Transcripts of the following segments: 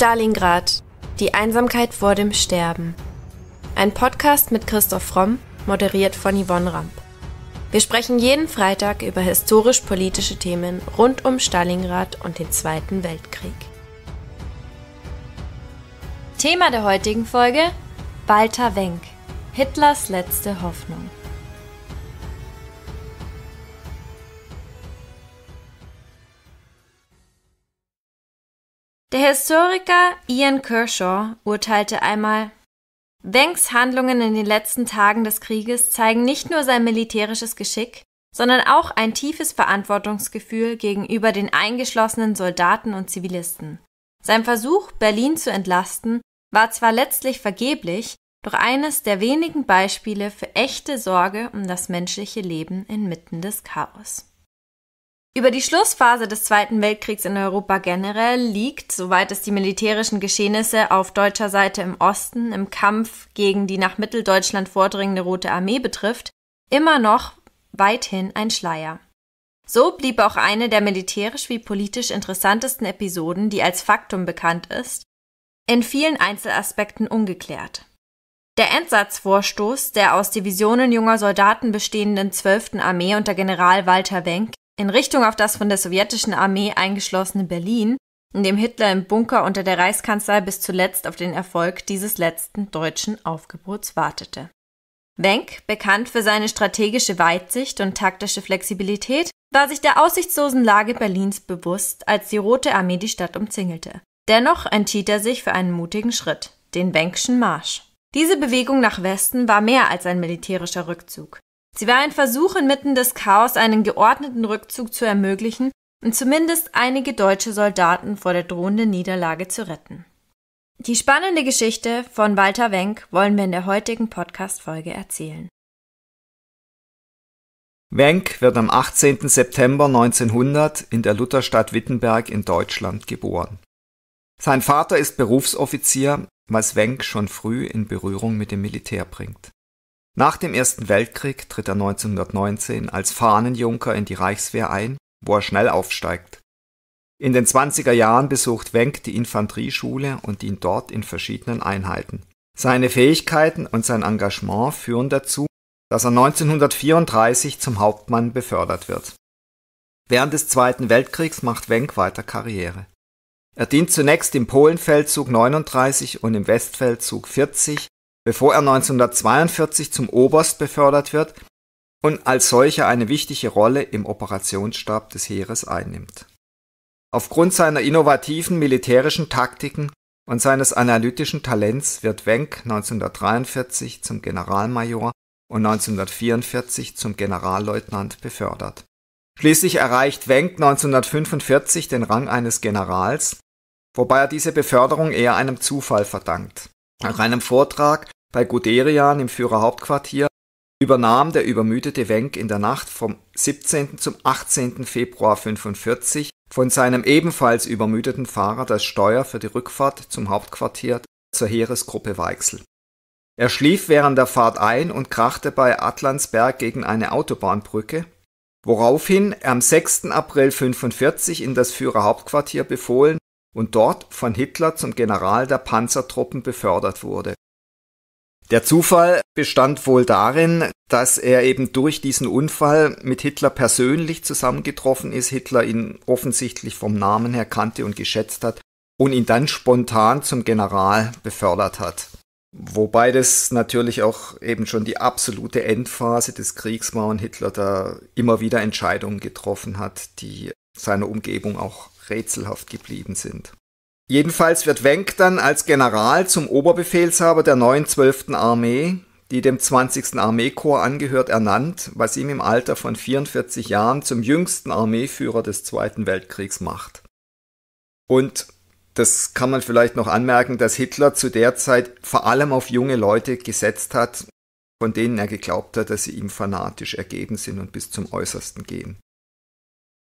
Stalingrad. Die Einsamkeit vor dem Sterben. Ein Podcast mit Christoph Fromm, moderiert von Yvonne Ramp. Wir sprechen jeden Freitag über historisch-politische Themen rund um Stalingrad und den Zweiten Weltkrieg. Thema der heutigen Folge: Walter Wenck, Hitlers letzte Hoffnung. Der Historiker Ian Kershaw urteilte einmal, Banks Handlungen in den letzten Tagen des Krieges zeigen nicht nur sein militärisches Geschick, sondern auch ein tiefes Verantwortungsgefühl gegenüber den eingeschlossenen Soldaten und Zivilisten. Sein Versuch, Berlin zu entlasten, war zwar letztlich vergeblich, doch eines der wenigen Beispiele für echte Sorge um das menschliche Leben inmitten des Chaos. Über die Schlussphase des Zweiten Weltkriegs in Europa generell liegt, soweit es die militärischen Geschehnisse auf deutscher Seite im Osten im Kampf gegen die nach Mitteldeutschland vordringende Rote Armee betrifft, immer noch weithin ein Schleier. So blieb auch eine der militärisch wie politisch interessantesten Episoden, die als Faktum bekannt ist, in vielen Einzelaspekten ungeklärt. Der Entsatzvorstoß der aus Divisionen junger Soldaten bestehenden 12. Armee unter General Walter Wenck in Richtung auf das von der sowjetischen Armee eingeschlossene Berlin, in dem Hitler im Bunker unter der Reichskanzlei bis zuletzt auf den Erfolg dieses letzten deutschen Aufgebots wartete. Wenck, bekannt für seine strategische Weitsicht und taktische Flexibilität, war sich der aussichtslosen Lage Berlins bewusst, als die Rote Armee die Stadt umzingelte. Dennoch entschied er sich für einen mutigen Schritt, den Wenckschen Marsch. Diese Bewegung nach Westen war mehr als ein militärischer Rückzug. Sie war ein Versuch, inmitten des Chaos einen geordneten Rückzug zu ermöglichen und zumindest einige deutsche Soldaten vor der drohenden Niederlage zu retten. Die spannende Geschichte von Walter Wenck wollen wir in der heutigen Podcast-Folge erzählen. Wenck wird am 18. September 1900 in der Lutherstadt Wittenberg in Deutschland geboren. Sein Vater ist Berufsoffizier, was Wenck schon früh in Berührung mit dem Militär bringt. Nach dem Ersten Weltkrieg tritt er 1919 als Fahnenjunker in die Reichswehr ein, wo er schnell aufsteigt. In den 20er Jahren besucht Wenck die Infanterieschule und dient dort in verschiedenen Einheiten. Seine Fähigkeiten und sein Engagement führen dazu, dass er 1934 zum Hauptmann befördert wird. Während des Zweiten Weltkriegs macht Wenck weiter Karriere. Er dient zunächst im Polenfeldzug 39 und im Westfeldzug 40 bevor er 1942 zum Oberst befördert wird und als solcher eine wichtige Rolle im Operationsstab des Heeres einnimmt. Aufgrund seiner innovativen militärischen Taktiken und seines analytischen Talents wird Wenck 1943 zum Generalmajor und 1944 zum Generalleutnant befördert. Schließlich erreicht Wenck 1945 den Rang eines Generals, wobei er diese Beförderung eher einem Zufall verdankt. Nach einem Vortrag bei Guderian im Führerhauptquartier übernahm der übermüdete Wenck in der Nacht vom 17. zum 18. Februar 45 von seinem ebenfalls übermüdeten Fahrer das Steuer für die Rückfahrt zum Hauptquartier zur Heeresgruppe Weichsel. Er schlief während der Fahrt ein und krachte bei Atlantsberg gegen eine Autobahnbrücke, woraufhin er am 6. April 45 in das Führerhauptquartier befohlen und dort von Hitler zum General der Panzertruppen befördert wurde. Der Zufall bestand wohl darin, dass er eben durch diesen Unfall mit Hitler persönlich zusammengetroffen ist, Hitler ihn offensichtlich vom Namen her kannte und geschätzt hat und ihn dann spontan zum General befördert hat. Wobei das natürlich auch eben schon die absolute Endphase des Kriegs war und Hitler da immer wieder Entscheidungen getroffen hat, die seiner Umgebung auch rätselhaft geblieben sind. Jedenfalls wird Wenck dann als General zum Oberbefehlshaber der neuen 12. Armee, die dem 20. Armeekorps angehört, ernannt, was ihm im Alter von 44 Jahren zum jüngsten Armeeführer des Zweiten Weltkriegs macht. Und das kann man vielleicht noch anmerken, dass Hitler zu der Zeit vor allem auf junge Leute gesetzt hat, von denen er geglaubt hat, dass sie ihm fanatisch ergeben sind und bis zum Äußersten gehen.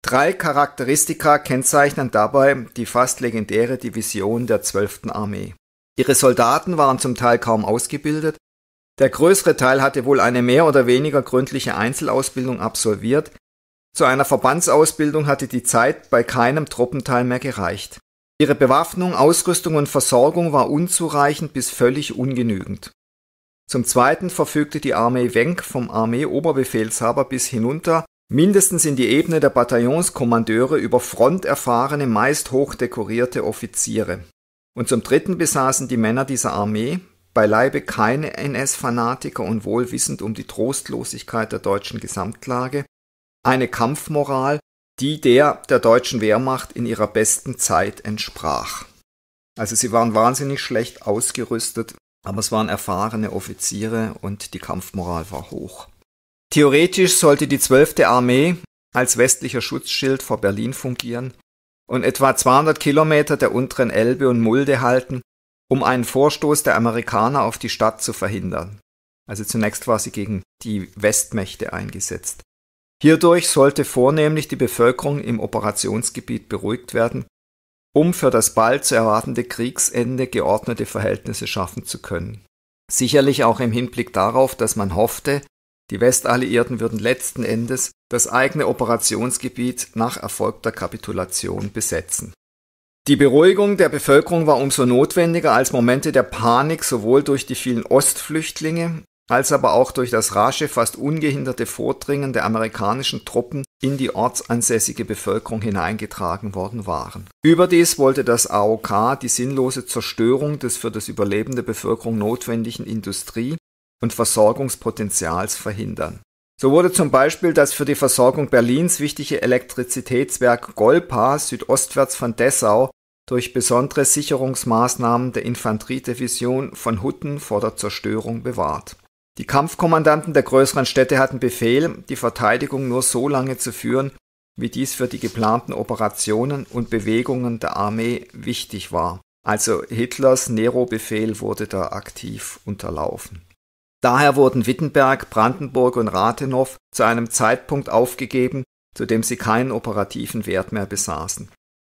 Drei Charakteristika kennzeichnen dabei die fast legendäre Division der 12. Armee. Ihre Soldaten waren zum Teil kaum ausgebildet, der größere Teil hatte wohl eine mehr oder weniger gründliche Einzelausbildung absolviert, zu einer Verbandsausbildung hatte die Zeit bei keinem Truppenteil mehr gereicht. Ihre Bewaffnung, Ausrüstung und Versorgung war unzureichend bis völlig ungenügend. Zum Zweiten verfügte die Armee Wenck vom Armeeoberbefehlshaber bis hinunter Mindestens in die Ebene der Bataillonskommandeure über Front erfahrene, meist hochdekorierte Offiziere. Und zum Dritten besaßen die Männer dieser Armee beileibe keine NS-Fanatiker und wohlwissend um die Trostlosigkeit der deutschen Gesamtlage, eine Kampfmoral, die der der deutschen Wehrmacht in ihrer besten Zeit entsprach. Also sie waren wahnsinnig schlecht ausgerüstet, aber es waren erfahrene Offiziere und die Kampfmoral war hoch. Theoretisch sollte die 12. Armee als westlicher Schutzschild vor Berlin fungieren und etwa 200 Kilometer der unteren Elbe und Mulde halten, um einen Vorstoß der Amerikaner auf die Stadt zu verhindern. Also zunächst war sie gegen die Westmächte eingesetzt. Hierdurch sollte vornehmlich die Bevölkerung im Operationsgebiet beruhigt werden, um für das bald zu erwartende Kriegsende geordnete Verhältnisse schaffen zu können. Sicherlich auch im Hinblick darauf, dass man hoffte, die Westalliierten würden letzten Endes das eigene Operationsgebiet nach erfolgter Kapitulation besetzen. Die Beruhigung der Bevölkerung war umso notwendiger, als Momente der Panik sowohl durch die vielen Ostflüchtlinge als aber auch durch das rasche, fast ungehinderte Vordringen der amerikanischen Truppen in die ortsansässige Bevölkerung hineingetragen worden waren. Überdies wollte das AOK die sinnlose Zerstörung des für das Überleben der Bevölkerung notwendigen Industrie- und Versorgungspotenzials verhindern. So wurde zum Beispiel das für die Versorgung Berlins wichtige Elektrizitätswerk Golpa südostwärts von Dessau durch besondere Sicherungsmaßnahmen der Infanteriedivision von Hutten vor der Zerstörung bewahrt. Die Kampfkommandanten der größeren Städte hatten Befehl, die Verteidigung nur so lange zu führen, wie dies für die geplanten Operationen und Bewegungen der Armee wichtig war. Also Hitlers Nero-Befehl wurde da aktiv unterlaufen. Daher wurden Wittenberg, Brandenburg und Rathenow zu einem Zeitpunkt aufgegeben, zu dem sie keinen operativen Wert mehr besaßen.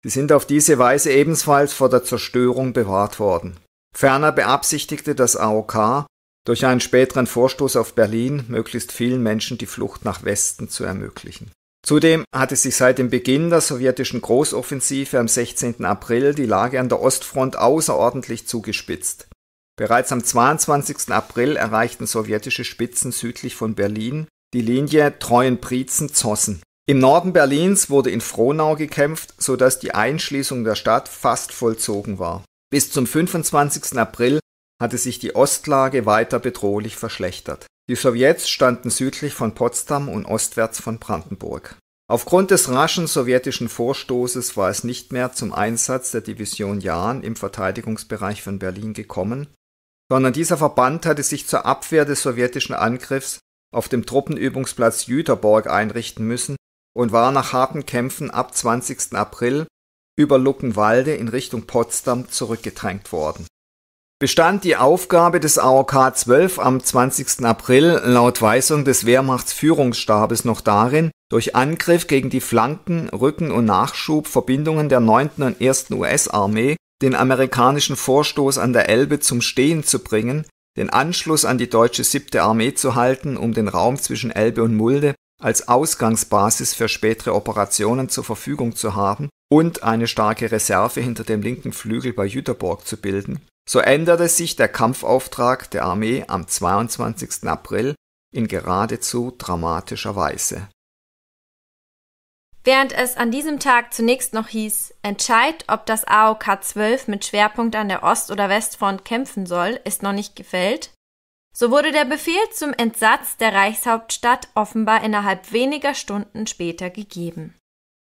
Sie sind auf diese Weise ebenfalls vor der Zerstörung bewahrt worden. Ferner beabsichtigte das AOK, durch einen späteren Vorstoß auf Berlin möglichst vielen Menschen die Flucht nach Westen zu ermöglichen. Zudem hatte sich seit dem Beginn der sowjetischen Großoffensive am 16. April die Lage an der Ostfront außerordentlich zugespitzt. Bereits am 22. April erreichten sowjetische Spitzen südlich von Berlin die Linie Treuenbrietzen-Zossen. Im Norden Berlins wurde in Frohnau gekämpft, sodass die Einschließung der Stadt fast vollzogen war. Bis zum 25. April hatte sich die Ostlage weiter bedrohlich verschlechtert. Die Sowjets standen südlich von Potsdam und ostwärts von Brandenburg. Aufgrund des raschen sowjetischen Vorstoßes war es nicht mehr zum Einsatz der Division Jahn im Verteidigungsbereich von Berlin gekommen, sondern dieser Verband hatte sich zur Abwehr des sowjetischen Angriffs auf dem Truppenübungsplatz Jüterborg einrichten müssen und war nach harten Kämpfen ab 20. April über Luckenwalde in Richtung Potsdam zurückgedrängt worden. Bestand die Aufgabe des AOK 12 am 20. April laut Weisung des Wehrmachtsführungsstabes noch darin, durch Angriff gegen die Flanken, Rücken und Nachschub Verbindungen der 9. und 1. US-Armee den amerikanischen Vorstoß an der Elbe zum Stehen zu bringen, den Anschluss an die deutsche siebte Armee zu halten, um den Raum zwischen Elbe und Mulde als Ausgangsbasis für spätere Operationen zur Verfügung zu haben und eine starke Reserve hinter dem linken Flügel bei Jüterborg zu bilden, so änderte sich der Kampfauftrag der Armee am 22. April in geradezu dramatischer Weise Während es an diesem Tag zunächst noch hieß, Entscheid, ob das AOK 12 mit Schwerpunkt an der Ost- oder Westfront kämpfen soll, ist noch nicht gefällt, so wurde der Befehl zum Entsatz der Reichshauptstadt offenbar innerhalb weniger Stunden später gegeben.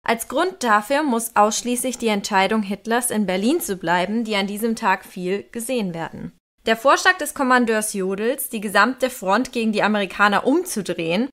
Als Grund dafür muss ausschließlich die Entscheidung Hitlers in Berlin zu bleiben, die an diesem Tag viel gesehen werden. Der Vorschlag des Kommandeurs Jodels, die gesamte Front gegen die Amerikaner umzudrehen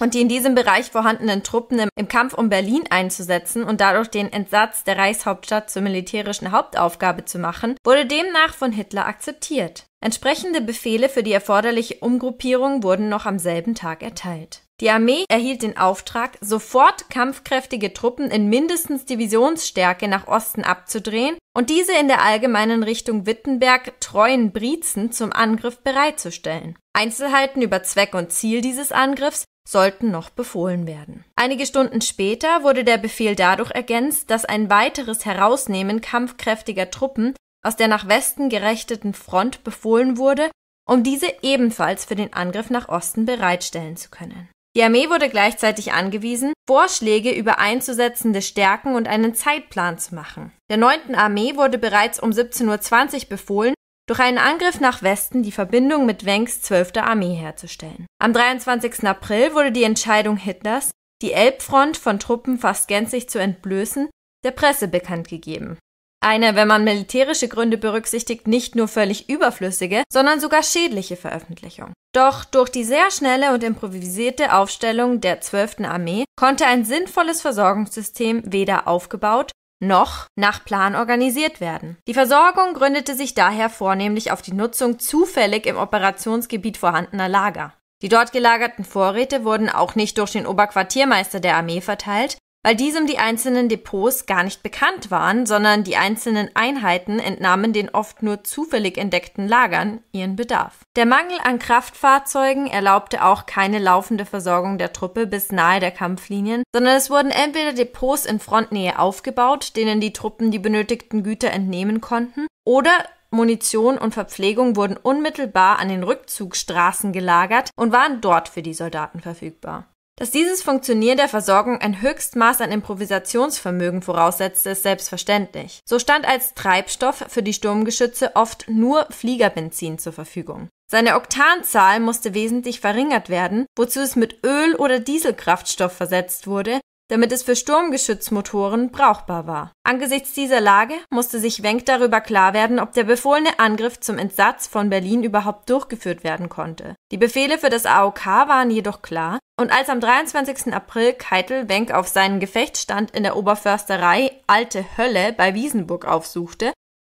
und die in diesem Bereich vorhandenen Truppen im Kampf um Berlin einzusetzen und dadurch den Entsatz der Reichshauptstadt zur militärischen Hauptaufgabe zu machen, wurde demnach von Hitler akzeptiert. Entsprechende Befehle für die erforderliche Umgruppierung wurden noch am selben Tag erteilt. Die Armee erhielt den Auftrag, sofort kampfkräftige Truppen in mindestens Divisionsstärke nach Osten abzudrehen und diese in der allgemeinen Richtung Wittenberg treuen Briezen zum Angriff bereitzustellen. Einzelheiten über Zweck und Ziel dieses Angriffs sollten noch befohlen werden. Einige Stunden später wurde der Befehl dadurch ergänzt, dass ein weiteres Herausnehmen kampfkräftiger Truppen aus der nach Westen gerechteten Front befohlen wurde, um diese ebenfalls für den Angriff nach Osten bereitstellen zu können. Die Armee wurde gleichzeitig angewiesen, Vorschläge über einzusetzende Stärken und einen Zeitplan zu machen. Der 9. Armee wurde bereits um 17.20 Uhr befohlen, durch einen Angriff nach Westen die Verbindung mit Wengs 12. Armee herzustellen. Am 23. April wurde die Entscheidung Hitlers, die Elbfront von Truppen fast gänzlich zu entblößen, der Presse bekannt gegeben. Eine, wenn man militärische Gründe berücksichtigt, nicht nur völlig überflüssige, sondern sogar schädliche Veröffentlichung. Doch durch die sehr schnelle und improvisierte Aufstellung der 12. Armee konnte ein sinnvolles Versorgungssystem weder aufgebaut noch nach Plan organisiert werden. Die Versorgung gründete sich daher vornehmlich auf die Nutzung zufällig im Operationsgebiet vorhandener Lager. Die dort gelagerten Vorräte wurden auch nicht durch den Oberquartiermeister der Armee verteilt weil diesem die einzelnen Depots gar nicht bekannt waren, sondern die einzelnen Einheiten entnahmen den oft nur zufällig entdeckten Lagern ihren Bedarf. Der Mangel an Kraftfahrzeugen erlaubte auch keine laufende Versorgung der Truppe bis nahe der Kampflinien, sondern es wurden entweder Depots in Frontnähe aufgebaut, denen die Truppen die benötigten Güter entnehmen konnten, oder Munition und Verpflegung wurden unmittelbar an den Rückzugsstraßen gelagert und waren dort für die Soldaten verfügbar. Dass dieses Funktionieren der Versorgung ein Höchstmaß an Improvisationsvermögen voraussetzte, ist selbstverständlich. So stand als Treibstoff für die Sturmgeschütze oft nur Fliegerbenzin zur Verfügung. Seine Oktanzahl musste wesentlich verringert werden, wozu es mit Öl- oder Dieselkraftstoff versetzt wurde, damit es für Sturmgeschützmotoren brauchbar war. Angesichts dieser Lage musste sich Wenck darüber klar werden, ob der befohlene Angriff zum Entsatz von Berlin überhaupt durchgeführt werden konnte. Die Befehle für das AOK waren jedoch klar, und als am 23. April Keitel Wenck auf seinen Gefechtsstand in der Oberförsterei Alte Hölle bei Wiesenburg aufsuchte,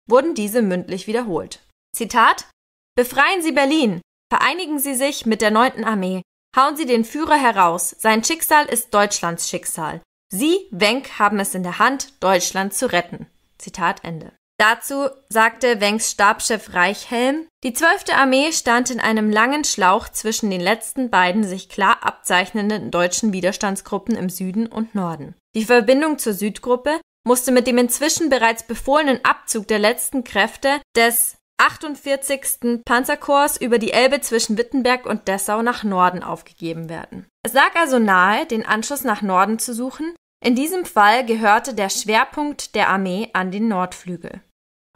wurden diese mündlich wiederholt. Zitat Befreien Sie Berlin, Vereinigen Sie sich mit der 9. Armee. Hauen Sie den Führer heraus. Sein Schicksal ist Deutschlands Schicksal. Sie, Wenck, haben es in der Hand, Deutschland zu retten. Zitat Ende. Dazu sagte Wenks Stabschef Reichhelm, die 12. Armee stand in einem langen Schlauch zwischen den letzten beiden sich klar abzeichnenden deutschen Widerstandsgruppen im Süden und Norden. Die Verbindung zur Südgruppe musste mit dem inzwischen bereits befohlenen Abzug der letzten Kräfte des 48. Panzerkorps über die Elbe zwischen Wittenberg und Dessau nach Norden aufgegeben werden. Es lag also nahe, den Anschluss nach Norden zu suchen. In diesem Fall gehörte der Schwerpunkt der Armee an den Nordflügel.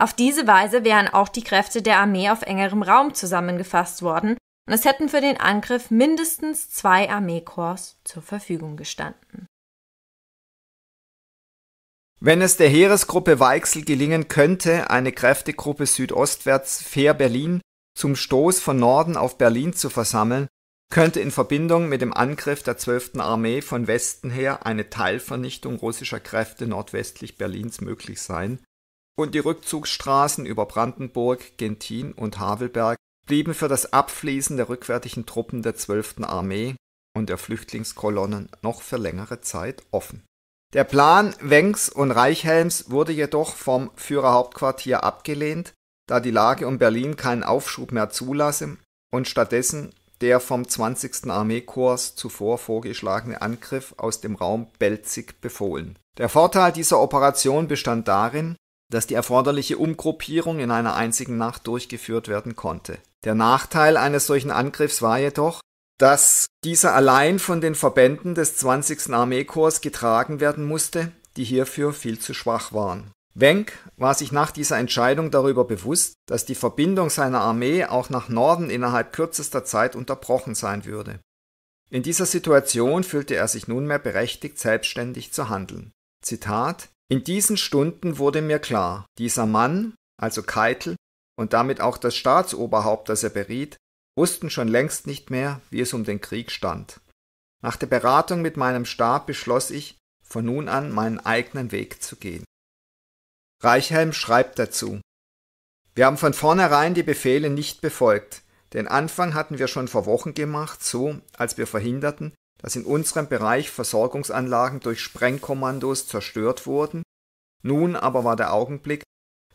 Auf diese Weise wären auch die Kräfte der Armee auf engerem Raum zusammengefasst worden und es hätten für den Angriff mindestens zwei Armeekorps zur Verfügung gestanden. Wenn es der Heeresgruppe Weichsel gelingen könnte, eine Kräftegruppe südostwärts fair Berlin zum Stoß von Norden auf Berlin zu versammeln, könnte in Verbindung mit dem Angriff der 12. Armee von Westen her eine Teilvernichtung russischer Kräfte nordwestlich Berlins möglich sein, und die Rückzugsstraßen über Brandenburg, Gentin und Havelberg blieben für das Abfließen der rückwärtigen Truppen der 12. Armee und der Flüchtlingskolonnen noch für längere Zeit offen. Der Plan Wengs und Reichhelms wurde jedoch vom Führerhauptquartier abgelehnt, da die Lage um Berlin keinen Aufschub mehr zulasse und stattdessen der vom 20. Armeekorps zuvor vorgeschlagene Angriff aus dem Raum Belzig befohlen. Der Vorteil dieser Operation bestand darin, dass die erforderliche Umgruppierung in einer einzigen Nacht durchgeführt werden konnte. Der Nachteil eines solchen Angriffs war jedoch, dass dieser allein von den Verbänden des 20. Armeekorps getragen werden musste, die hierfür viel zu schwach waren. Wenck war sich nach dieser Entscheidung darüber bewusst, dass die Verbindung seiner Armee auch nach Norden innerhalb kürzester Zeit unterbrochen sein würde. In dieser Situation fühlte er sich nunmehr berechtigt, selbstständig zu handeln. Zitat In diesen Stunden wurde mir klar, dieser Mann, also Keitel, und damit auch das Staatsoberhaupt, das er beriet, wussten schon längst nicht mehr, wie es um den Krieg stand. Nach der Beratung mit meinem Stab beschloss ich, von nun an meinen eigenen Weg zu gehen. Reichhelm schreibt dazu Wir haben von vornherein die Befehle nicht befolgt. Den Anfang hatten wir schon vor Wochen gemacht, so als wir verhinderten, dass in unserem Bereich Versorgungsanlagen durch Sprengkommandos zerstört wurden. Nun aber war der Augenblick,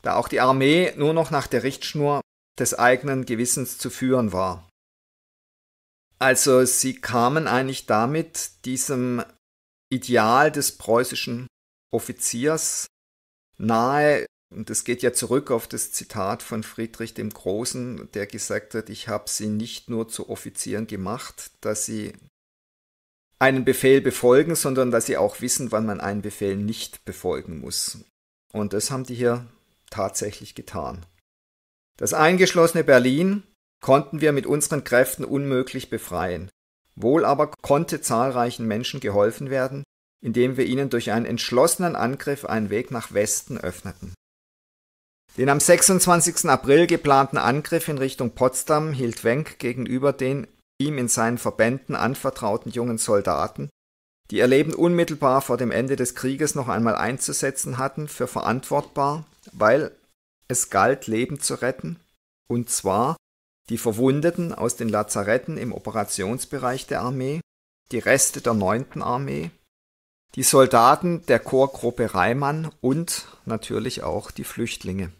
da auch die Armee nur noch nach der Richtschnur des eigenen Gewissens zu führen war. Also sie kamen eigentlich damit diesem Ideal des preußischen Offiziers nahe, und das geht ja zurück auf das Zitat von Friedrich dem Großen, der gesagt hat, ich habe sie nicht nur zu Offizieren gemacht, dass sie einen Befehl befolgen, sondern dass sie auch wissen, wann man einen Befehl nicht befolgen muss. Und das haben die hier tatsächlich getan. Das eingeschlossene Berlin konnten wir mit unseren Kräften unmöglich befreien. Wohl aber konnte zahlreichen Menschen geholfen werden, indem wir ihnen durch einen entschlossenen Angriff einen Weg nach Westen öffneten. Den am 26. April geplanten Angriff in Richtung Potsdam hielt Wenck gegenüber den ihm in seinen Verbänden anvertrauten jungen Soldaten, die ihr Leben unmittelbar vor dem Ende des Krieges noch einmal einzusetzen hatten, für verantwortbar, weil es galt, Leben zu retten, und zwar die Verwundeten aus den Lazaretten im Operationsbereich der Armee, die Reste der 9. Armee, die Soldaten der Korpsgruppe Reimann und natürlich auch die Flüchtlinge.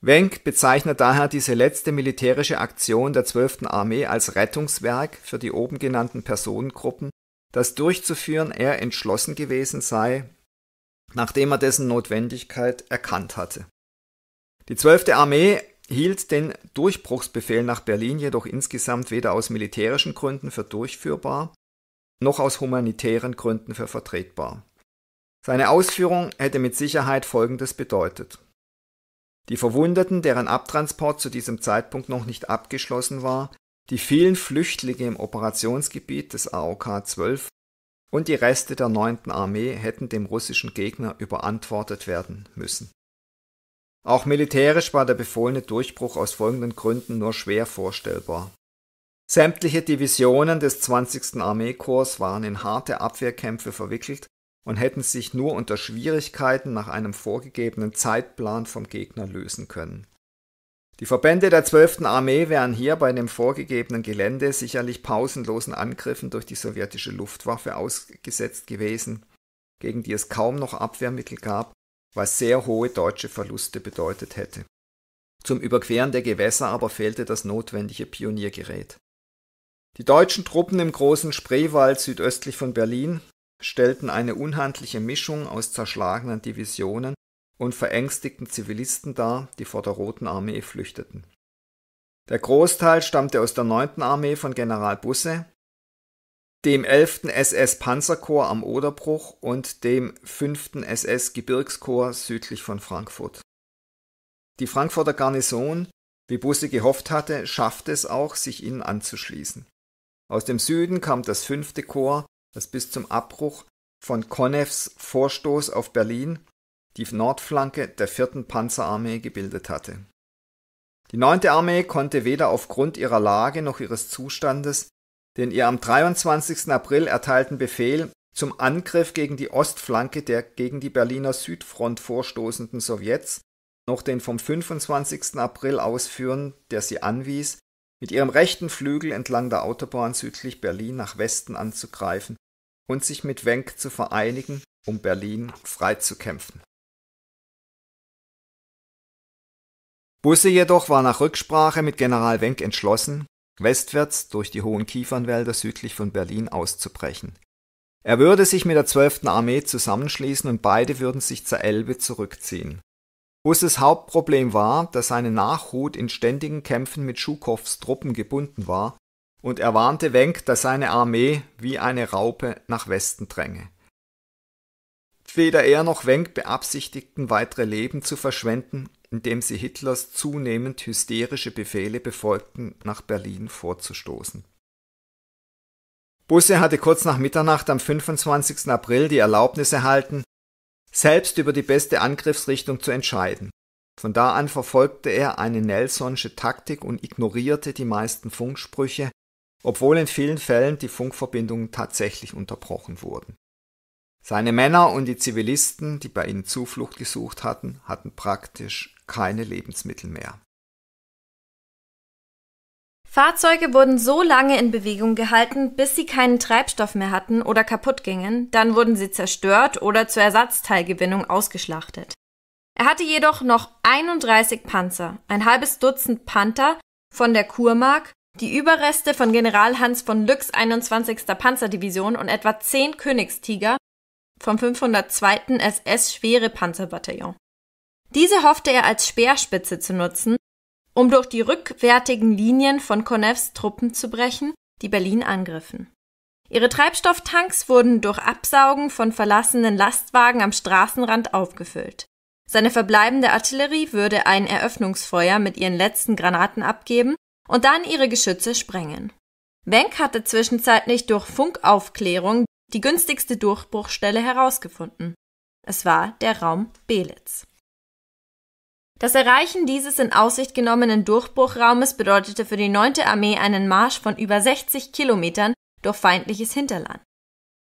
Wenck bezeichnet daher diese letzte militärische Aktion der 12. Armee als Rettungswerk für die oben genannten Personengruppen, das durchzuführen er entschlossen gewesen sei, nachdem er dessen Notwendigkeit erkannt hatte. Die 12. Armee hielt den Durchbruchsbefehl nach Berlin jedoch insgesamt weder aus militärischen Gründen für durchführbar noch aus humanitären Gründen für vertretbar. Seine Ausführung hätte mit Sicherheit Folgendes bedeutet. Die Verwundeten, deren Abtransport zu diesem Zeitpunkt noch nicht abgeschlossen war, die vielen Flüchtlinge im Operationsgebiet des AOK 12 und die Reste der 9. Armee hätten dem russischen Gegner überantwortet werden müssen. Auch militärisch war der befohlene Durchbruch aus folgenden Gründen nur schwer vorstellbar. Sämtliche Divisionen des 20. Armeekorps waren in harte Abwehrkämpfe verwickelt und hätten sich nur unter Schwierigkeiten nach einem vorgegebenen Zeitplan vom Gegner lösen können. Die Verbände der 12. Armee wären hier bei dem vorgegebenen Gelände sicherlich pausenlosen Angriffen durch die sowjetische Luftwaffe ausgesetzt gewesen, gegen die es kaum noch Abwehrmittel gab was sehr hohe deutsche Verluste bedeutet hätte. Zum Überqueren der Gewässer aber fehlte das notwendige Pioniergerät. Die deutschen Truppen im großen Spreewald südöstlich von Berlin stellten eine unhandliche Mischung aus zerschlagenen Divisionen und verängstigten Zivilisten dar, die vor der Roten Armee flüchteten. Der Großteil stammte aus der 9. Armee von General Busse, dem 11. SS Panzerkorps am Oderbruch und dem 5. SS Gebirgskorps südlich von Frankfurt. Die Frankfurter Garnison, wie Busse gehofft hatte, schaffte es auch, sich ihnen anzuschließen. Aus dem Süden kam das 5. Korps, das bis zum Abbruch von Konevs Vorstoß auf Berlin die Nordflanke der 4. Panzerarmee gebildet hatte. Die 9. Armee konnte weder aufgrund ihrer Lage noch ihres Zustandes den ihr am 23. April erteilten Befehl zum Angriff gegen die Ostflanke der gegen die Berliner Südfront vorstoßenden Sowjets noch den vom 25. April ausführen, der sie anwies, mit ihrem rechten Flügel entlang der Autobahn südlich Berlin nach Westen anzugreifen und sich mit Wenck zu vereinigen, um Berlin freizukämpfen. Busse jedoch war nach Rücksprache mit General Wenck entschlossen, westwärts durch die hohen Kiefernwälder südlich von Berlin auszubrechen. Er würde sich mit der 12. Armee zusammenschließen und beide würden sich zur Elbe zurückziehen. Busses Hauptproblem war, dass seine Nachhut in ständigen Kämpfen mit Schukows Truppen gebunden war, und er warnte Wenck, dass seine Armee wie eine Raupe nach Westen dränge. Weder er noch Wenck beabsichtigten, weitere Leben zu verschwenden, indem sie Hitlers zunehmend hysterische Befehle befolgten, nach Berlin vorzustoßen. Busse hatte kurz nach Mitternacht am 25. April die Erlaubnis erhalten, selbst über die beste Angriffsrichtung zu entscheiden. Von da an verfolgte er eine Nelsonsche Taktik und ignorierte die meisten Funksprüche, obwohl in vielen Fällen die Funkverbindungen tatsächlich unterbrochen wurden seine Männer und die Zivilisten, die bei ihnen Zuflucht gesucht hatten, hatten praktisch keine Lebensmittel mehr. Fahrzeuge wurden so lange in Bewegung gehalten, bis sie keinen Treibstoff mehr hatten oder kaputt gingen, dann wurden sie zerstört oder zur Ersatzteilgewinnung ausgeschlachtet. Er hatte jedoch noch 31 Panzer, ein halbes Dutzend Panther von der Kurmark, die Überreste von General Hans von Lücks 21. Panzerdivision und etwa 10 Königstiger vom 502. SS schwere Panzerbataillon. Diese hoffte er als Speerspitze zu nutzen, um durch die rückwärtigen Linien von Konevs Truppen zu brechen, die Berlin angriffen. Ihre Treibstofftanks wurden durch Absaugen von verlassenen Lastwagen am Straßenrand aufgefüllt. Seine verbleibende Artillerie würde ein Eröffnungsfeuer mit ihren letzten Granaten abgeben und dann ihre Geschütze sprengen. Wenck hatte zwischenzeitlich durch Funkaufklärung die günstigste Durchbruchstelle herausgefunden. Es war der Raum Belitz. Das Erreichen dieses in Aussicht genommenen Durchbruchraumes bedeutete für die 9. Armee einen Marsch von über 60 Kilometern durch feindliches Hinterland.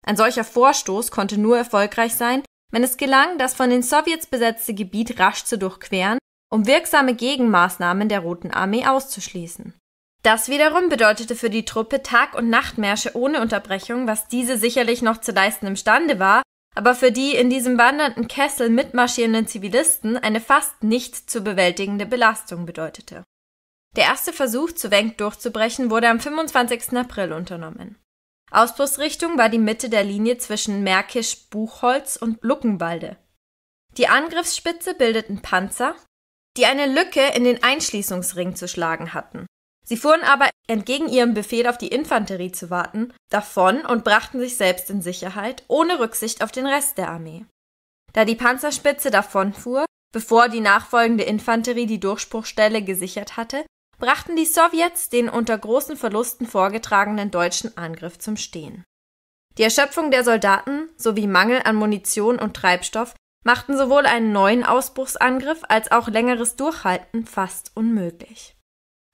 Ein solcher Vorstoß konnte nur erfolgreich sein, wenn es gelang, das von den Sowjets besetzte Gebiet rasch zu durchqueren, um wirksame Gegenmaßnahmen der Roten Armee auszuschließen. Das wiederum bedeutete für die Truppe Tag- und Nachtmärsche ohne Unterbrechung, was diese sicherlich noch zu leisten imstande war, aber für die in diesem wandernden Kessel mitmarschierenden Zivilisten eine fast nicht zu bewältigende Belastung bedeutete. Der erste Versuch, zu Wenk durchzubrechen, wurde am 25. April unternommen. Ausbruchsrichtung war die Mitte der Linie zwischen Märkisch-Buchholz und Luckenwalde. Die Angriffsspitze bildeten Panzer, die eine Lücke in den Einschließungsring zu schlagen hatten. Sie fuhren aber entgegen ihrem Befehl auf die Infanterie zu warten davon und brachten sich selbst in Sicherheit, ohne Rücksicht auf den Rest der Armee. Da die Panzerspitze davonfuhr, bevor die nachfolgende Infanterie die Durchbruchstelle gesichert hatte, brachten die Sowjets den unter großen Verlusten vorgetragenen deutschen Angriff zum Stehen. Die Erschöpfung der Soldaten sowie Mangel an Munition und Treibstoff machten sowohl einen neuen Ausbruchsangriff als auch längeres Durchhalten fast unmöglich.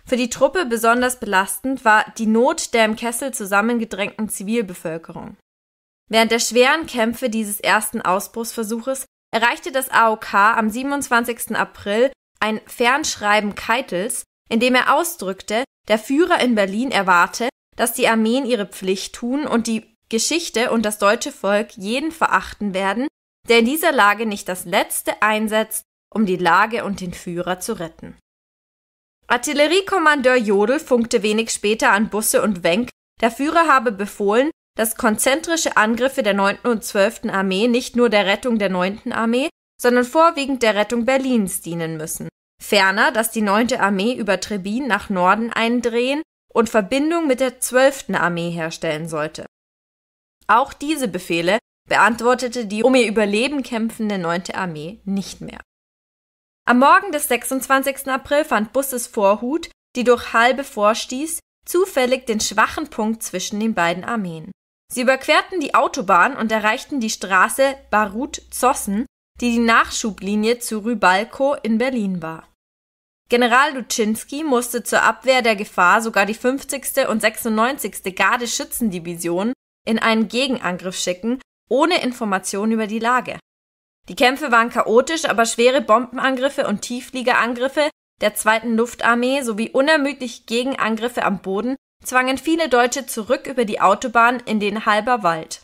Für die Truppe besonders belastend war die Not der im Kessel zusammengedrängten Zivilbevölkerung. Während der schweren Kämpfe dieses ersten Ausbruchsversuches erreichte das AOK am 27. April ein Fernschreiben Keitels, in dem er ausdrückte, der Führer in Berlin erwarte, dass die Armeen ihre Pflicht tun und die Geschichte und das deutsche Volk jeden verachten werden, der in dieser Lage nicht das Letzte einsetzt, um die Lage und den Führer zu retten. Artilleriekommandeur Jodl funkte wenig später an Busse und Wenk, der Führer habe befohlen, dass konzentrische Angriffe der 9. und 12. Armee nicht nur der Rettung der 9. Armee, sondern vorwiegend der Rettung Berlins dienen müssen. Ferner, dass die 9. Armee über Trebin nach Norden eindrehen und Verbindung mit der 12. Armee herstellen sollte. Auch diese Befehle beantwortete die um ihr Überleben kämpfende 9. Armee nicht mehr. Am Morgen des 26. April fand Busses Vorhut, die durch Halbe vorstieß, zufällig den schwachen Punkt zwischen den beiden Armeen. Sie überquerten die Autobahn und erreichten die Straße Barut-Zossen, die die Nachschublinie zu Rybalko in Berlin war. General Luczynski musste zur Abwehr der Gefahr sogar die 50. und 96. Gardeschützendivision in einen Gegenangriff schicken, ohne Informationen über die Lage. Die Kämpfe waren chaotisch, aber schwere Bombenangriffe und Tiefliegerangriffe der zweiten Luftarmee sowie unermüdliche Gegenangriffe am Boden zwangen viele Deutsche zurück über die Autobahn in den Halber Wald.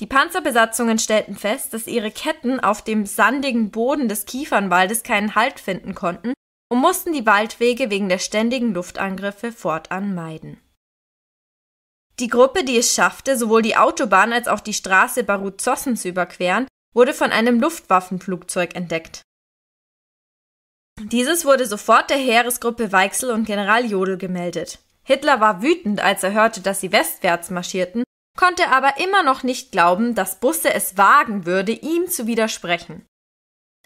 Die Panzerbesatzungen stellten fest, dass ihre Ketten auf dem sandigen Boden des Kiefernwaldes keinen Halt finden konnten und mussten die Waldwege wegen der ständigen Luftangriffe fortan meiden. Die Gruppe, die es schaffte, sowohl die Autobahn als auch die Straße Barut-Zossen zu überqueren, wurde von einem Luftwaffenflugzeug entdeckt. Dieses wurde sofort der Heeresgruppe Weichsel und General Jodl gemeldet. Hitler war wütend, als er hörte, dass sie westwärts marschierten, konnte aber immer noch nicht glauben, dass Busse es wagen würde, ihm zu widersprechen.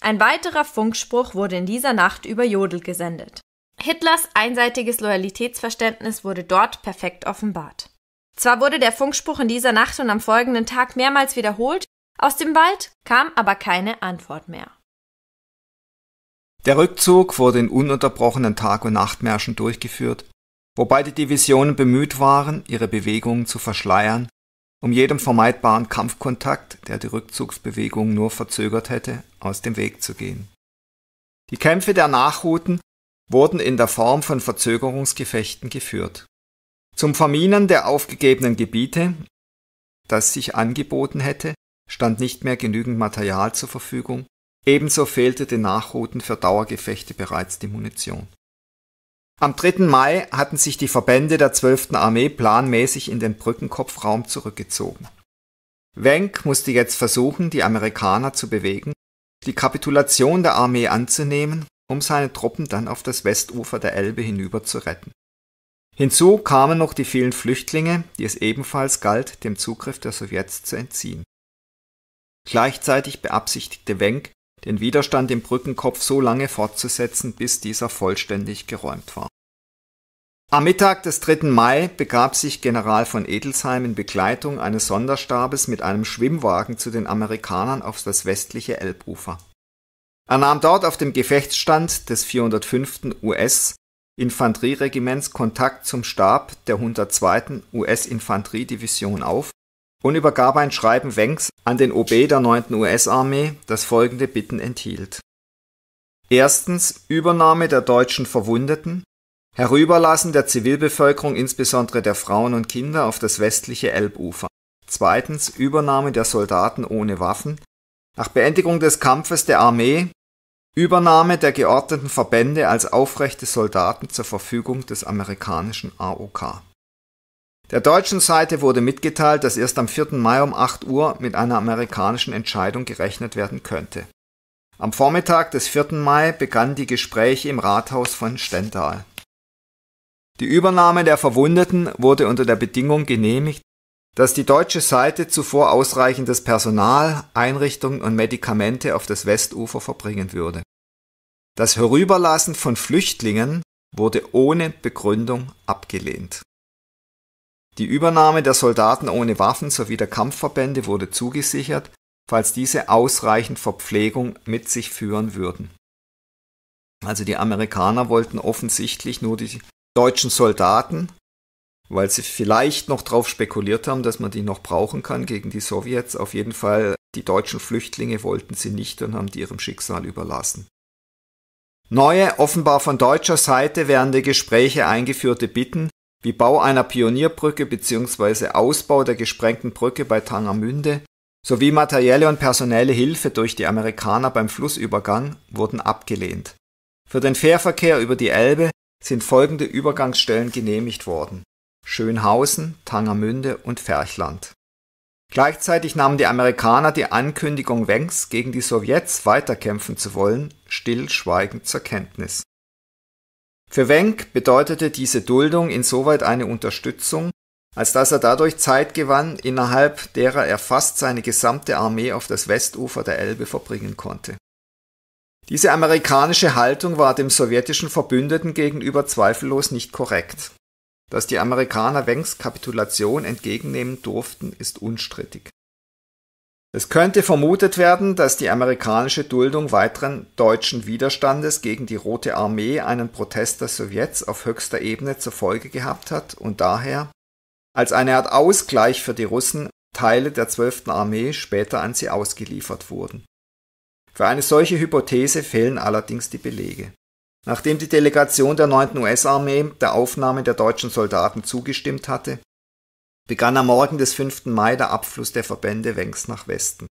Ein weiterer Funkspruch wurde in dieser Nacht über Jodl gesendet. Hitlers einseitiges Loyalitätsverständnis wurde dort perfekt offenbart. Zwar wurde der Funkspruch in dieser Nacht und am folgenden Tag mehrmals wiederholt, aus dem Wald kam aber keine Antwort mehr. Der Rückzug wurde in ununterbrochenen Tag- und Nachtmärschen durchgeführt, wobei die Divisionen bemüht waren, ihre Bewegungen zu verschleiern, um jedem vermeidbaren Kampfkontakt, der die Rückzugsbewegung nur verzögert hätte, aus dem Weg zu gehen. Die Kämpfe der Nachruten wurden in der Form von Verzögerungsgefechten geführt. Zum Verminen der aufgegebenen Gebiete, das sich angeboten hätte, stand nicht mehr genügend Material zur Verfügung, ebenso fehlte den Nachruten für Dauergefechte bereits die Munition. Am 3. Mai hatten sich die Verbände der 12. Armee planmäßig in den Brückenkopfraum zurückgezogen. Wenck musste jetzt versuchen, die Amerikaner zu bewegen, die Kapitulation der Armee anzunehmen, um seine Truppen dann auf das Westufer der Elbe hinüber zu retten. Hinzu kamen noch die vielen Flüchtlinge, die es ebenfalls galt, dem Zugriff der Sowjets zu entziehen. Gleichzeitig beabsichtigte Wenck, den Widerstand im Brückenkopf so lange fortzusetzen, bis dieser vollständig geräumt war. Am Mittag des 3. Mai begab sich General von Edelsheim in Begleitung eines Sonderstabes mit einem Schwimmwagen zu den Amerikanern auf das westliche Elbufer. Er nahm dort auf dem Gefechtsstand des 405. US Infanterieregiments Kontakt zum Stab der 102. US Infanteriedivision auf und übergab ein Schreiben Wenks an den OB der 9. US-Armee, das folgende Bitten enthielt. Erstens Übernahme der deutschen Verwundeten, Herüberlassen der Zivilbevölkerung, insbesondere der Frauen und Kinder, auf das westliche Elbufer. Zweitens Übernahme der Soldaten ohne Waffen. Nach Beendigung des Kampfes der Armee Übernahme der geordneten Verbände als aufrechte Soldaten zur Verfügung des amerikanischen AOK. Der deutschen Seite wurde mitgeteilt, dass erst am 4. Mai um 8 Uhr mit einer amerikanischen Entscheidung gerechnet werden könnte. Am Vormittag des 4. Mai begannen die Gespräche im Rathaus von Stendal. Die Übernahme der Verwundeten wurde unter der Bedingung genehmigt, dass die deutsche Seite zuvor ausreichendes Personal, Einrichtungen und Medikamente auf das Westufer verbringen würde. Das Herüberlassen von Flüchtlingen wurde ohne Begründung abgelehnt. Die Übernahme der Soldaten ohne Waffen sowie der Kampfverbände wurde zugesichert, falls diese ausreichend Verpflegung mit sich führen würden. Also die Amerikaner wollten offensichtlich nur die deutschen Soldaten, weil sie vielleicht noch darauf spekuliert haben, dass man die noch brauchen kann gegen die Sowjets. Auf jeden Fall, die deutschen Flüchtlinge wollten sie nicht und haben die ihrem Schicksal überlassen. Neue, offenbar von deutscher Seite während der Gespräche eingeführte Bitten wie Bau einer Pionierbrücke bzw. Ausbau der gesprengten Brücke bei Tangermünde sowie materielle und personelle Hilfe durch die Amerikaner beim Flussübergang wurden abgelehnt. Für den Fährverkehr über die Elbe sind folgende Übergangsstellen genehmigt worden. Schönhausen, Tangermünde und Ferchland. Gleichzeitig nahmen die Amerikaner die Ankündigung Wengs, gegen die Sowjets weiterkämpfen zu wollen, stillschweigend zur Kenntnis für Wenck bedeutete diese Duldung insoweit eine Unterstützung, als dass er dadurch Zeit gewann, innerhalb derer er fast seine gesamte Armee auf das Westufer der Elbe verbringen konnte. Diese amerikanische Haltung war dem sowjetischen Verbündeten gegenüber zweifellos nicht korrekt. Dass die Amerikaner Wencks Kapitulation entgegennehmen durften, ist unstrittig. Es könnte vermutet werden, dass die amerikanische Duldung weiteren deutschen Widerstandes gegen die Rote Armee einen Protest der Sowjets auf höchster Ebene zur Folge gehabt hat und daher als eine Art Ausgleich für die Russen Teile der 12. Armee später an sie ausgeliefert wurden. Für eine solche Hypothese fehlen allerdings die Belege. Nachdem die Delegation der 9. US-Armee der Aufnahme der deutschen Soldaten zugestimmt hatte, begann am Morgen des 5. Mai der Abfluss der Verbände Wengs nach Westen.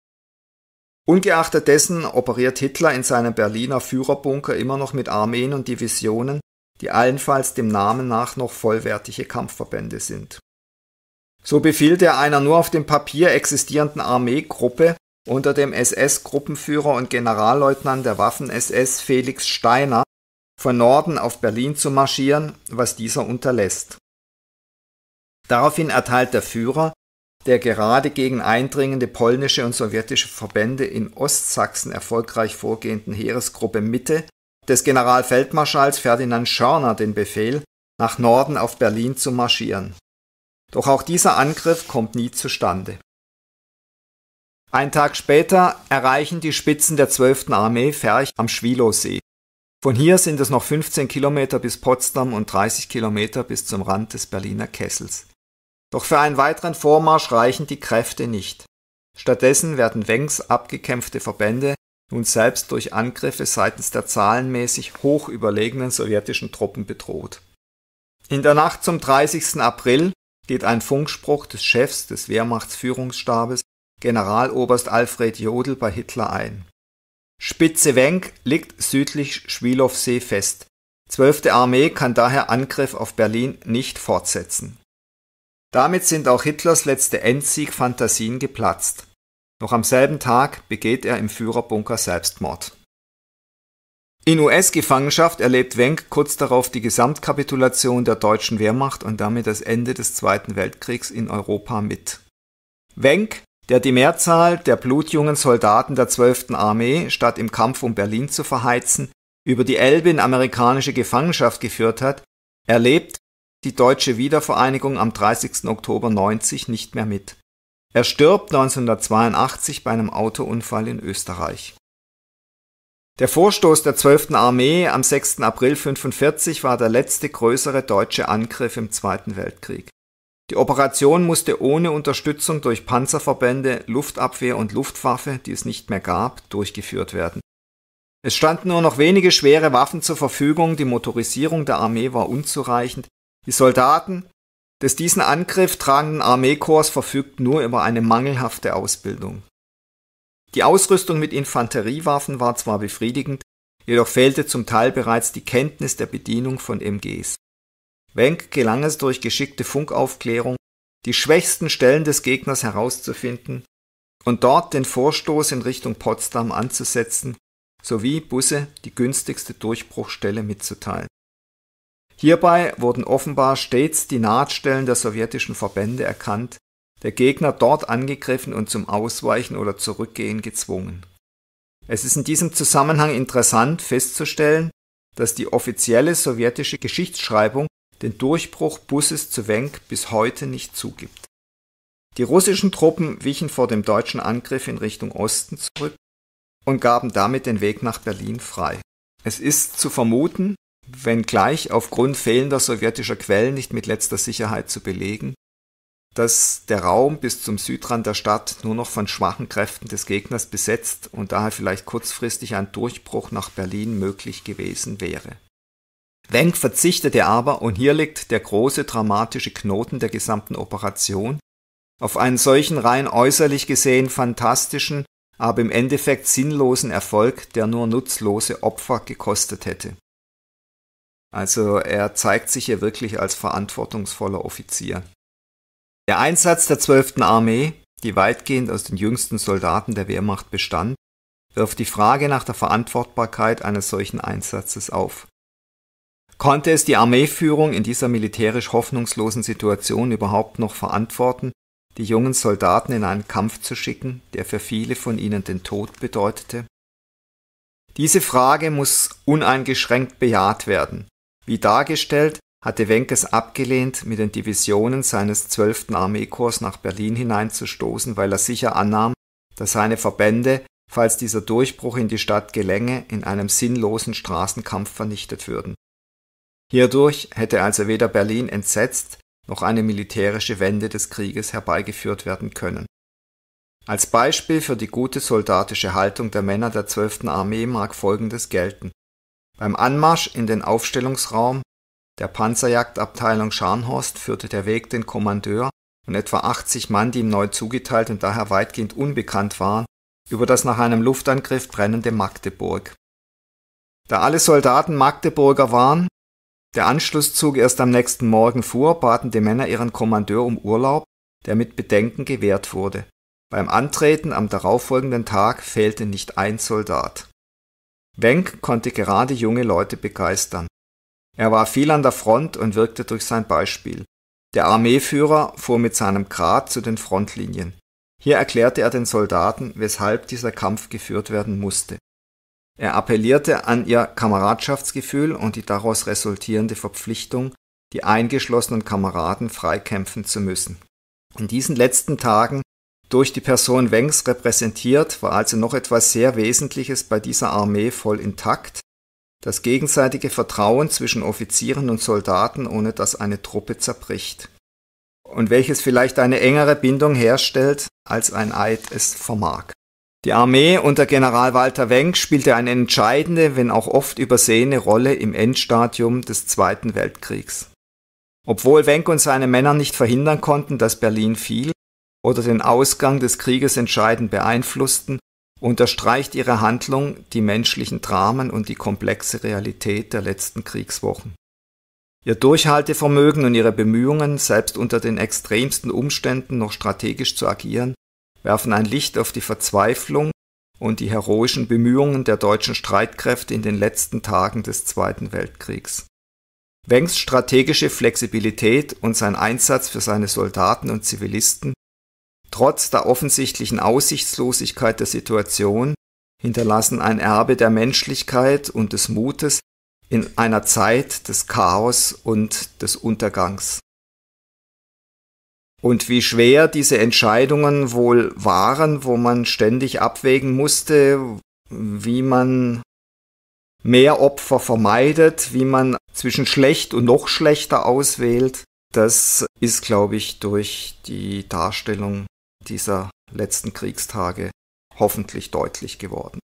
Ungeachtet dessen operiert Hitler in seinem Berliner Führerbunker immer noch mit Armeen und Divisionen, die allenfalls dem Namen nach noch vollwertige Kampfverbände sind. So befiehlt er einer nur auf dem Papier existierenden Armeegruppe unter dem SS-Gruppenführer und Generalleutnant der Waffen-SS Felix Steiner von Norden auf Berlin zu marschieren, was dieser unterlässt. Daraufhin erteilt der Führer, der gerade gegen eindringende polnische und sowjetische Verbände in Ostsachsen erfolgreich vorgehenden Heeresgruppe Mitte des Generalfeldmarschalls Ferdinand Schörner den Befehl, nach Norden auf Berlin zu marschieren. Doch auch dieser Angriff kommt nie zustande. Ein Tag später erreichen die Spitzen der 12. Armee Ferch am Schwilowsee. Von hier sind es noch 15 Kilometer bis Potsdam und 30 Kilometer bis zum Rand des Berliner Kessels. Doch für einen weiteren Vormarsch reichen die Kräfte nicht. Stattdessen werden Wengs abgekämpfte Verbände nun selbst durch Angriffe seitens der zahlenmäßig hoch überlegenen sowjetischen Truppen bedroht. In der Nacht zum 30. April geht ein Funkspruch des Chefs des Wehrmachtsführungsstabes, Generaloberst Alfred Jodl, bei Hitler ein. Spitze Wenk liegt südlich Schwilowsee fest. 12. Armee kann daher Angriff auf Berlin nicht fortsetzen. Damit sind auch Hitlers letzte Endsieg-Fantasien geplatzt. Noch am selben Tag begeht er im Führerbunker Selbstmord. In US-Gefangenschaft erlebt Wenck kurz darauf die Gesamtkapitulation der deutschen Wehrmacht und damit das Ende des Zweiten Weltkriegs in Europa mit. Wenck, der die Mehrzahl der blutjungen Soldaten der 12. Armee, statt im Kampf um Berlin zu verheizen, über die Elbe in amerikanische Gefangenschaft geführt hat, erlebt, die deutsche Wiedervereinigung am 30. Oktober 90 nicht mehr mit. Er stirbt 1982 bei einem Autounfall in Österreich. Der Vorstoß der 12. Armee am 6. April 1945 war der letzte größere deutsche Angriff im Zweiten Weltkrieg. Die Operation musste ohne Unterstützung durch Panzerverbände, Luftabwehr und Luftwaffe, die es nicht mehr gab, durchgeführt werden. Es standen nur noch wenige schwere Waffen zur Verfügung, die Motorisierung der Armee war unzureichend, die Soldaten des diesen Angriff tragenden Armeekorps verfügten nur über eine mangelhafte Ausbildung. Die Ausrüstung mit Infanteriewaffen war zwar befriedigend, jedoch fehlte zum Teil bereits die Kenntnis der Bedienung von MGs. Wenck gelang es durch geschickte Funkaufklärung, die schwächsten Stellen des Gegners herauszufinden und dort den Vorstoß in Richtung Potsdam anzusetzen, sowie Busse die günstigste Durchbruchstelle mitzuteilen. Hierbei wurden offenbar stets die Nahtstellen der sowjetischen Verbände erkannt, der Gegner dort angegriffen und zum Ausweichen oder Zurückgehen gezwungen. Es ist in diesem Zusammenhang interessant festzustellen, dass die offizielle sowjetische Geschichtsschreibung den Durchbruch Busses zu Wenk bis heute nicht zugibt. Die russischen Truppen wichen vor dem deutschen Angriff in Richtung Osten zurück und gaben damit den Weg nach Berlin frei. Es ist zu vermuten, wenngleich aufgrund fehlender sowjetischer Quellen nicht mit letzter Sicherheit zu belegen, dass der Raum bis zum Südrand der Stadt nur noch von schwachen Kräften des Gegners besetzt und daher vielleicht kurzfristig ein Durchbruch nach Berlin möglich gewesen wäre. Wenck verzichtete aber, und hier liegt der große dramatische Knoten der gesamten Operation, auf einen solchen rein äußerlich gesehen fantastischen, aber im Endeffekt sinnlosen Erfolg, der nur nutzlose Opfer gekostet hätte. Also er zeigt sich hier wirklich als verantwortungsvoller Offizier. Der Einsatz der 12. Armee, die weitgehend aus den jüngsten Soldaten der Wehrmacht bestand, wirft die Frage nach der Verantwortbarkeit eines solchen Einsatzes auf. Konnte es die Armeeführung in dieser militärisch hoffnungslosen Situation überhaupt noch verantworten, die jungen Soldaten in einen Kampf zu schicken, der für viele von ihnen den Tod bedeutete? Diese Frage muss uneingeschränkt bejaht werden. Wie dargestellt, hatte Wenkes abgelehnt, mit den Divisionen seines 12. Armeekorps nach Berlin hineinzustoßen, weil er sicher annahm, dass seine Verbände, falls dieser Durchbruch in die Stadt gelänge, in einem sinnlosen Straßenkampf vernichtet würden. Hierdurch hätte also weder Berlin entsetzt noch eine militärische Wende des Krieges herbeigeführt werden können. Als Beispiel für die gute soldatische Haltung der Männer der 12. Armee mag Folgendes gelten. Beim Anmarsch in den Aufstellungsraum der Panzerjagdabteilung Scharnhorst führte der Weg den Kommandeur und etwa 80 Mann, die ihm neu zugeteilt und daher weitgehend unbekannt waren, über das nach einem Luftangriff brennende Magdeburg. Da alle Soldaten Magdeburger waren, der Anschlusszug erst am nächsten Morgen fuhr, baten die Männer ihren Kommandeur um Urlaub, der mit Bedenken gewährt wurde. Beim Antreten am darauffolgenden Tag fehlte nicht ein Soldat. Wenck konnte gerade junge Leute begeistern. Er war viel an der Front und wirkte durch sein Beispiel. Der Armeeführer fuhr mit seinem Grat zu den Frontlinien. Hier erklärte er den Soldaten, weshalb dieser Kampf geführt werden musste. Er appellierte an ihr Kameradschaftsgefühl und die daraus resultierende Verpflichtung, die eingeschlossenen Kameraden frei kämpfen zu müssen. In diesen letzten Tagen durch die Person Wengs repräsentiert war also noch etwas sehr Wesentliches bei dieser Armee voll intakt, das gegenseitige Vertrauen zwischen Offizieren und Soldaten, ohne dass eine Truppe zerbricht. Und welches vielleicht eine engere Bindung herstellt, als ein Eid es vermag. Die Armee unter General Walter Wenck spielte eine entscheidende, wenn auch oft übersehene Rolle im Endstadium des Zweiten Weltkriegs. Obwohl Wenck und seine Männer nicht verhindern konnten, dass Berlin fiel, oder den Ausgang des Krieges entscheidend beeinflussten, unterstreicht ihre Handlung die menschlichen Dramen und die komplexe Realität der letzten Kriegswochen. Ihr Durchhaltevermögen und ihre Bemühungen, selbst unter den extremsten Umständen noch strategisch zu agieren, werfen ein Licht auf die Verzweiflung und die heroischen Bemühungen der deutschen Streitkräfte in den letzten Tagen des Zweiten Weltkriegs. Wengs strategische Flexibilität und sein Einsatz für seine Soldaten und Zivilisten trotz der offensichtlichen Aussichtslosigkeit der Situation hinterlassen ein Erbe der Menschlichkeit und des Mutes in einer Zeit des Chaos und des Untergangs. Und wie schwer diese Entscheidungen wohl waren, wo man ständig abwägen musste, wie man mehr Opfer vermeidet, wie man zwischen schlecht und noch schlechter auswählt, das ist, glaube ich, durch die Darstellung dieser letzten Kriegstage hoffentlich deutlich geworden.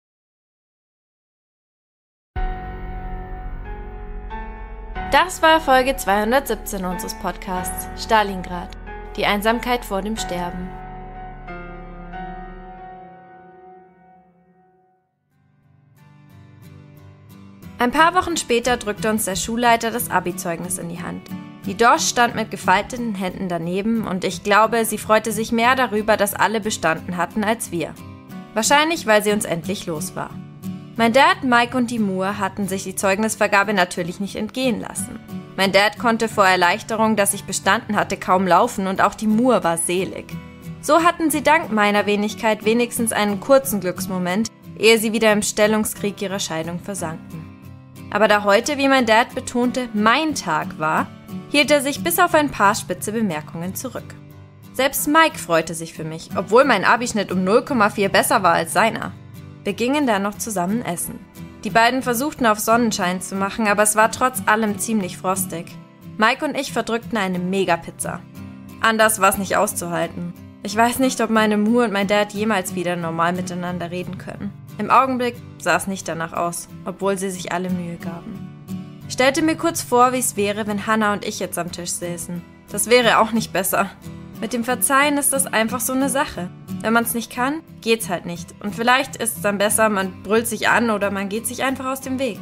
Das war Folge 217 unseres Podcasts Stalingrad, die Einsamkeit vor dem Sterben. Ein paar Wochen später drückte uns der Schulleiter das Abi-Zeugnis in die Hand. Die Dorsch stand mit gefalteten Händen daneben und ich glaube, sie freute sich mehr darüber, dass alle bestanden hatten als wir. Wahrscheinlich, weil sie uns endlich los war. Mein Dad, Mike und die Moore hatten sich die Zeugnisvergabe natürlich nicht entgehen lassen. Mein Dad konnte vor Erleichterung, dass ich bestanden hatte, kaum laufen und auch die Moore war selig. So hatten sie dank meiner Wenigkeit wenigstens einen kurzen Glücksmoment, ehe sie wieder im Stellungskrieg ihrer Scheidung versanken. Aber da heute, wie mein Dad betonte, mein Tag war, hielt er sich bis auf ein paar spitze Bemerkungen zurück. Selbst Mike freute sich für mich, obwohl mein Abischnitt um 0,4 besser war als seiner. Wir gingen dann noch zusammen essen. Die beiden versuchten auf Sonnenschein zu machen, aber es war trotz allem ziemlich frostig. Mike und ich verdrückten eine Megapizza. Anders war es nicht auszuhalten. Ich weiß nicht, ob meine Mu und mein Dad jemals wieder normal miteinander reden können. Im Augenblick sah es nicht danach aus, obwohl sie sich alle Mühe gaben stellte mir kurz vor, wie es wäre, wenn Hannah und ich jetzt am Tisch säßen. Das wäre auch nicht besser. Mit dem Verzeihen ist das einfach so eine Sache. Wenn man es nicht kann, geht's halt nicht. Und vielleicht ist es dann besser, man brüllt sich an oder man geht sich einfach aus dem Weg.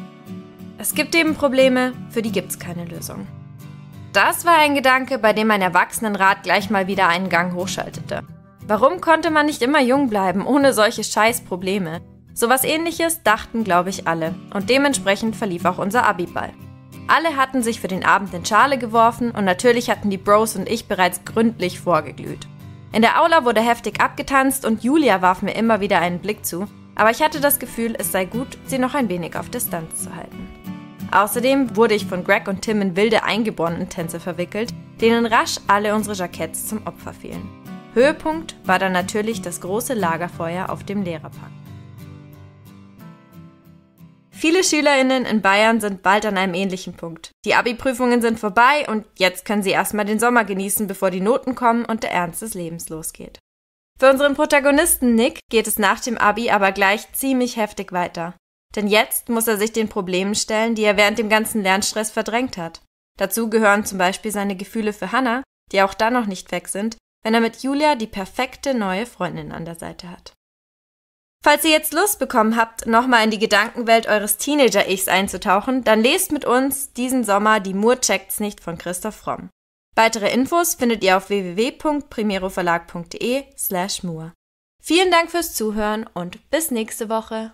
Es gibt eben Probleme, für die gibt's keine Lösung. Das war ein Gedanke, bei dem mein Erwachsenenrat gleich mal wieder einen Gang hochschaltete. Warum konnte man nicht immer jung bleiben, ohne solche Scheißprobleme? Sowas ähnliches dachten, glaube ich, alle. Und dementsprechend verlief auch unser Abiball. Alle hatten sich für den Abend in Schale geworfen und natürlich hatten die Bros und ich bereits gründlich vorgeglüht. In der Aula wurde heftig abgetanzt und Julia warf mir immer wieder einen Blick zu, aber ich hatte das Gefühl, es sei gut, sie noch ein wenig auf Distanz zu halten. Außerdem wurde ich von Greg und Tim in wilde eingeborenen Tänze verwickelt, denen rasch alle unsere Jacketts zum Opfer fielen. Höhepunkt war dann natürlich das große Lagerfeuer auf dem Lehrerpark. Viele Schülerinnen in Bayern sind bald an einem ähnlichen Punkt. Die Abi-Prüfungen sind vorbei und jetzt können sie erstmal den Sommer genießen, bevor die Noten kommen und der Ernst des Lebens losgeht. Für unseren Protagonisten Nick geht es nach dem Abi aber gleich ziemlich heftig weiter. Denn jetzt muss er sich den Problemen stellen, die er während dem ganzen Lernstress verdrängt hat. Dazu gehören zum Beispiel seine Gefühle für Hannah, die auch dann noch nicht weg sind, wenn er mit Julia die perfekte neue Freundin an der Seite hat. Falls ihr jetzt Lust bekommen habt, nochmal in die Gedankenwelt eures Teenager-Ichs einzutauchen, dann lest mit uns diesen Sommer Die Mur checkt's nicht von Christoph Fromm. Weitere Infos findet ihr auf www.primeroverlag.de slash Vielen Dank fürs Zuhören und bis nächste Woche.